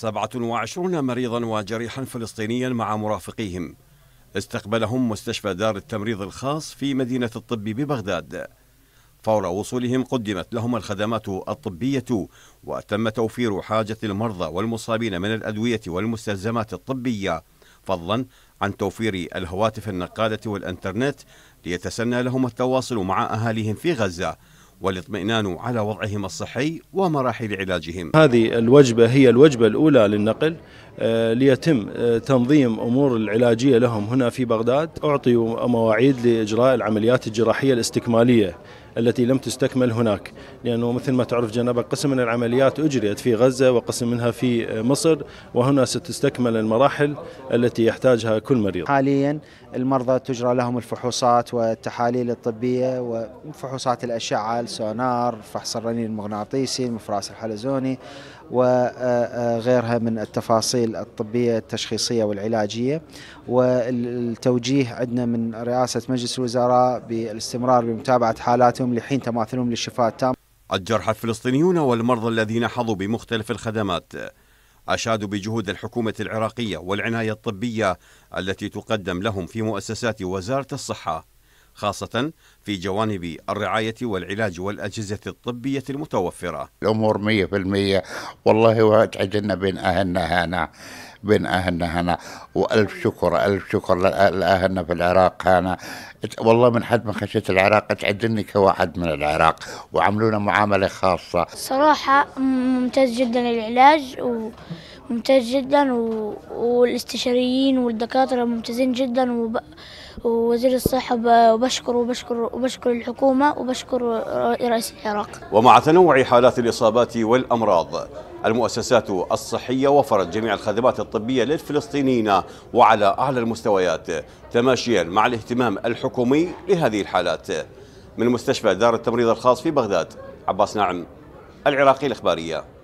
27 مريضا وجريحا فلسطينيا مع مرافقيهم استقبلهم مستشفى دار التمريض الخاص في مدينة الطب ببغداد فور وصولهم قدمت لهم الخدمات الطبية وتم توفير حاجة المرضى والمصابين من الأدوية والمستلزمات الطبية فضلا عن توفير الهواتف النقالة والإنترنت ليتسنى لهم التواصل مع أهاليهم في غزة والاطمئنان على وضعهم الصحي ومراحل علاجهم. هذه الوجبه هي الوجبه الاولى للنقل آه، ليتم آه، تنظيم امور العلاجيه لهم هنا في بغداد، اعطوا مواعيد لاجراء العمليات الجراحيه الاستكماليه التي لم تستكمل هناك لأنه مثل ما تعرف جنابة قسم من العمليات أجريت في غزة وقسم منها في مصر وهنا ستستكمل المراحل التي يحتاجها كل مريض حاليا المرضى تجرى لهم الفحوصات والتحاليل الطبية وفحوصات الأشعة السونار فحص الرنين المغناطيسي المفراس الحلزوني وغيرها من التفاصيل الطبية التشخيصية والعلاجية والتوجيه عندنا من رئاسة مجلس الوزراء بالاستمرار بمتابعة حالاتهم تماثلهم لحين تماثلهم للشفاء التام الجرحى الفلسطينيون والمرضى الذين حظوا بمختلف الخدمات أشادوا بجهود الحكومة العراقية والعناية الطبية التي تقدم لهم في مؤسسات وزارة الصحة خاصة في جوانب الرعاية والعلاج والأجهزة الطبية المتوفرة الأمور مية في المية والله وتعجلنا بين أهلنا هنا بين أهلنا هنا وألف شكر ألف شكر لأهلنا في العراق هنا والله من حد ما خشيت العراق تعدني كواحد من العراق وعملونا معاملة خاصة صراحة ممتاز جدا العلاج و ممتاز جدا و... والاستشاريين والدكاترة ممتازين جدا وب... ووزير الصحة وبشكر وبشكر وبشكر الحكومة وبشكر رئيس العراق ومع تنوع حالات الإصابات والأمراض المؤسسات الصحية وفرت جميع الخدمات الطبية للفلسطينيين وعلى أعلى المستويات تماشيا مع الاهتمام الحكومي لهذه الحالات من مستشفى دار التمريض الخاص في بغداد عباس نعم العراقي الإخبارية